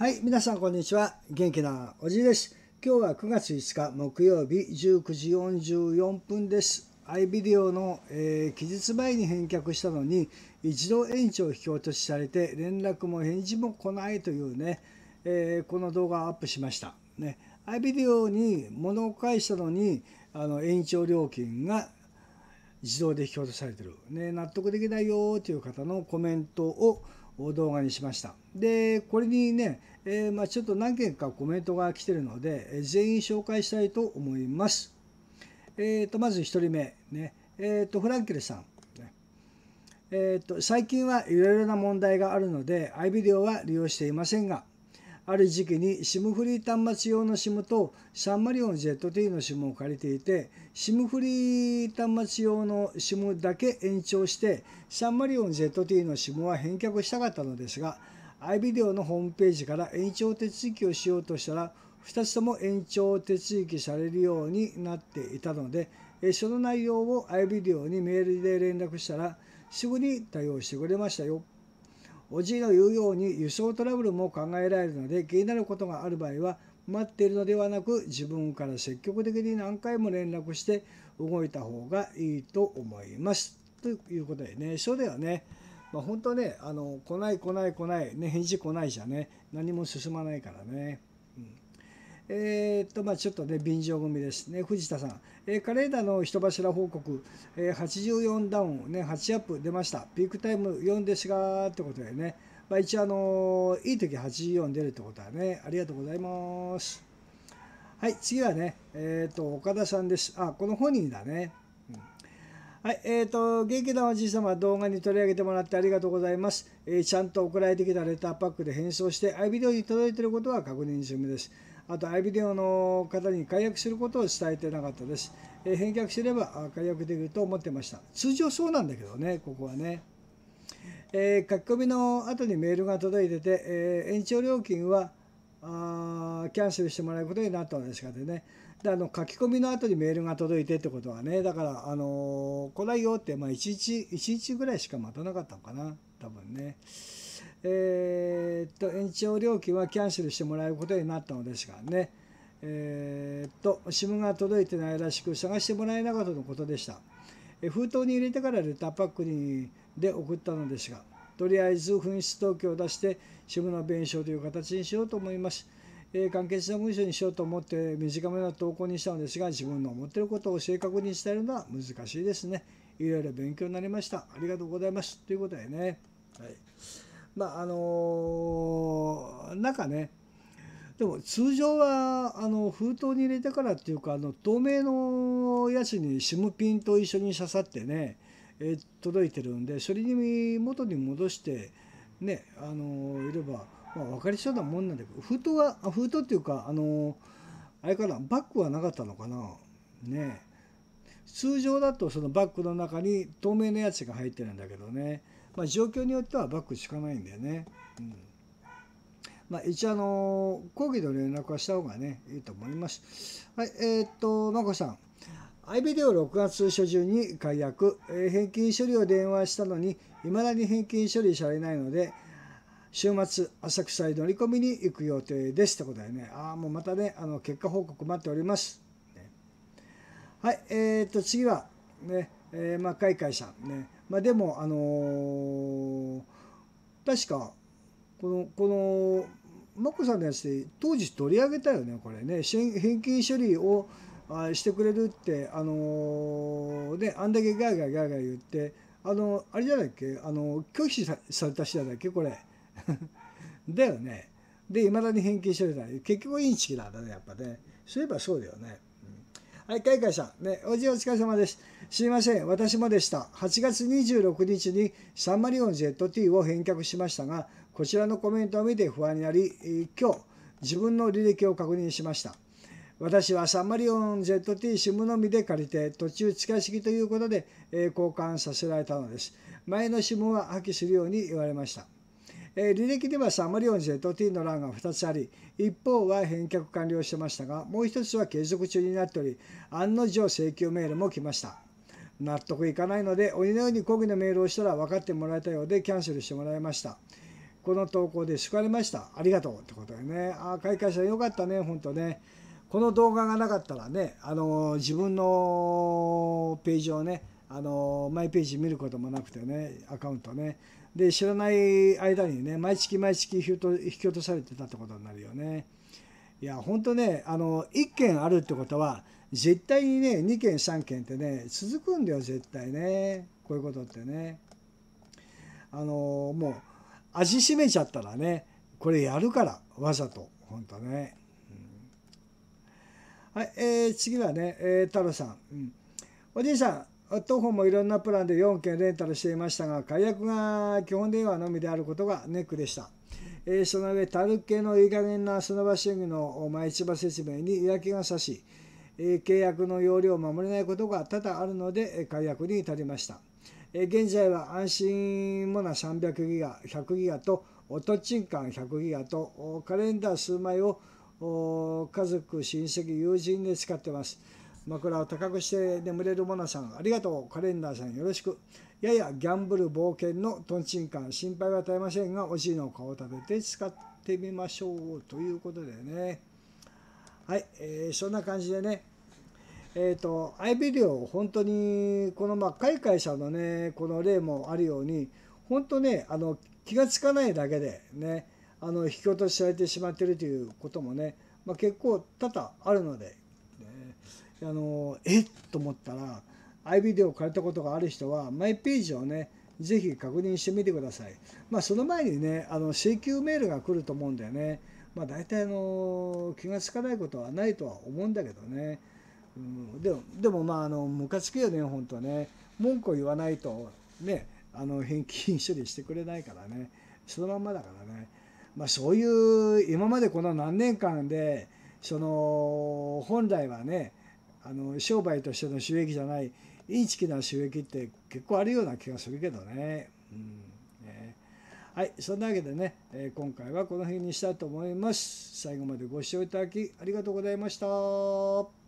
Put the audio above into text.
はい、皆さんこんにちは。元気なおじいです。今日は9月5日木曜日19時44分です。i イビデオの、えー、期日前に返却したのに一度延長を引き落としされて連絡も返事も来ないというね、えー、この動画をアップしました。ね、i イビデオに物を返したのにあの延長料金が自動で引き落とされてる、ね、納得できないよという方のコメントを動画にしました。で、これにね、えー、まあ、ちょっと何件かコメントが来てるので、全員紹介したいと思います。えっ、ー、と、まず1人目、ね、えっ、ー、と、フランケルさん。えっ、と、最近はいろいろな問題があるので、iVideo は利用していませんが、ある時期に SIM フリー端末用の SIM とサンマリオン ZT の SIM を借りていて SIM フリー端末用の SIM だけ延長してサンマリオン ZT の SIM は返却したかったのですが iVideo のホームページから延長手続きをしようとしたら2つとも延長手続きされるようになっていたのでその内容を iVideo にメールで連絡したらすぐに対応してくれましたよ。おじいの言うように輸送トラブルも考えられるので気になることがある場合は待っているのではなく自分から積極的に何回も連絡して動いた方がいいと思います。ということでね書ではね、まあ、本当ねあの来ない来ない来ない、ね、返事来ないじゃね何も進まないからね。えー、っとまあ、ちょっとね、便乗組ですね、藤田さん、えー、カレーダの人柱報告、えー、84ダウン、ね、8アップ出ました、ピークタイム4ですがってことでね、まあ、一応、あのー、いい時84出るってことはね、ありがとうございます。はい、次はね、えっ、と、岡田さんです。あ、この本人だね。はい、えっ、ー、と、元気なおじい様、動画に取り上げてもらってありがとうございます。えー、ちゃんと送られてきたレターパックで返送して、アイビデオに届いていることは確認済みです。あと、アイビデオの方に解約することを伝えてなかったです。えー、返却すれば解約できると思ってました。通常そうなんだけどね、ここはね。えー、書き込みの後にメールが届いてて、えー、延長料金はあキャンセルしてもらうことになったんですかねであの書き込みの後にメールが届いてってことはねだから、あのー、来ないよって、まあ、1日1日ぐらいしか待たなかったのかな多分ね。えー、っと延長料金はキャンセルしてもらえることになったのですがね、えー、っと SIM が届いてないらしく探してもらえなかったのことでした、え封筒に入れてからレターパックにで送ったのですがとりあえず紛失記を出して SIM の弁償という形にしようと思います、え簡潔な文章にしようと思って短めな投稿にしたのですが自分の思っていることを正確に伝えるのは難しいですねいろいろ勉強になりましたありがとうございますということでねはいまああのなんかねでも通常はあの封筒に入れてからっていうかあの透明のやつにシムピンと一緒に刺さってね、えー、届いてるんでそれに元に戻してねあのいれば、まあ、分かりそうなもんなんだけど封筒は封筒っていうかあのあれかなバッグはなかったのかなね通常だとそのバッグの中に透明のやつが入ってるんだけどねまあ、状況によってはバックしかないんだよね。うんまあ、一応、あの講義の連絡はした方がね、いいと思います。はい、えー、っと、まこさん。i ビデオ6月初旬に解約、えー、返金処理を電話したのに、いまだに返金処理されないので、週末、浅草へ乗り込みに行く予定ですってことだよね。ああ、もうまたね、あの結果報告待っております。ね、はい、えー、っと、次は、ね、えー、まあ開会者ね、まあ、でもあの確かこのこの眞子さんのやつで当時取り上げたよねこれね返金処理をしてくれるってあのねあんだけガーガーガーガー言ってあのあれじゃないっけあの拒否された人だっけこれ だよねでいまだに返金処理だ結局インチキなんだねやっぱねそういえばそうだよね。はい、開会者、ね、おじお疲れ様です。すいません、私もでした。8月26日にサンマリオン ZT を返却しましたが、こちらのコメントを見て不安になり、今日、自分の履歴を確認しました。私はサンマリオン ZT SIM のみで借りて、途中使いすぎということで、え交換させられたのです。前の SIM は破棄するように言われました。えー、履歴ではサムリオン勢と T の欄が2つあり一方は返却完了してましたがもう1つは継続中になっており案の定請求メールも来ました納得いかないので鬼のように抗議のメールをしたら分かってもらえたようでキャンセルしてもらいましたこの投稿で救われましたありがとうってことでねああ開会者よかったねほんとねこの動画がなかったらね、あのー、自分のページをね、あのー、マイページ見ることもなくてね、アカウントね、で知らない間にね毎月毎月引き落とされてたってことになるよね。いや本当ねあの1件あるってことは絶対にね2件3件ってね続くんだよ絶対ねこういうことってね。あのもう味しめちゃったらねこれやるからわざと本当ね。はい、えー、次はね、えー、太郎さん、うん、おじいさん当方もいろんなプランで4件レンタルしていましたが、解約が基本電話のみであることがネックでした。えー、その上、タル系のいい加減なその場主義の前市場説明に嫌気がさし、えー、契約の要領を守れないことが多々あるので、解約に至りました。えー、現在は安心もな300ギガ、100ギガと、おとちんかん100ギガと、カレンダー数枚を家族、親戚、友人で使ってます。枕を高くして眠れるモナさんありがとうカレンダーさんよろしくややギャンブル冒険のとんちんかん心配は絶えませんがおじいの顔を食べて使ってみましょうということでねはい、えー、そんな感じでねえーと、アイビデオ本当にこのまあ海外社のねこの例もあるように本当ねあの気が付かないだけでねあの引き落としされてしまってるということもね、まあ、結構多々あるのであのえっと思ったら iVideo を借りたことがある人はマイページをねぜひ確認してみてください。まあ、その前にね、あの請求メールが来ると思うんだよね。まあ、大体あの気がつかないことはないとは思うんだけどね。うん、でも、でもまあ、あのムカつくよね、本当ね。文句を言わないと、ね、あの返金処理してくれないからね。そのまんまだからね。まあ、そういう、今までこの何年間で、その、本来はね、あの商売としての収益じゃないインチキな収益って結構あるような気がするけどね。うん、はい、そんなわけでね、えー、今回はこの辺にしたいと思います。最後までご視聴いただきありがとうございました。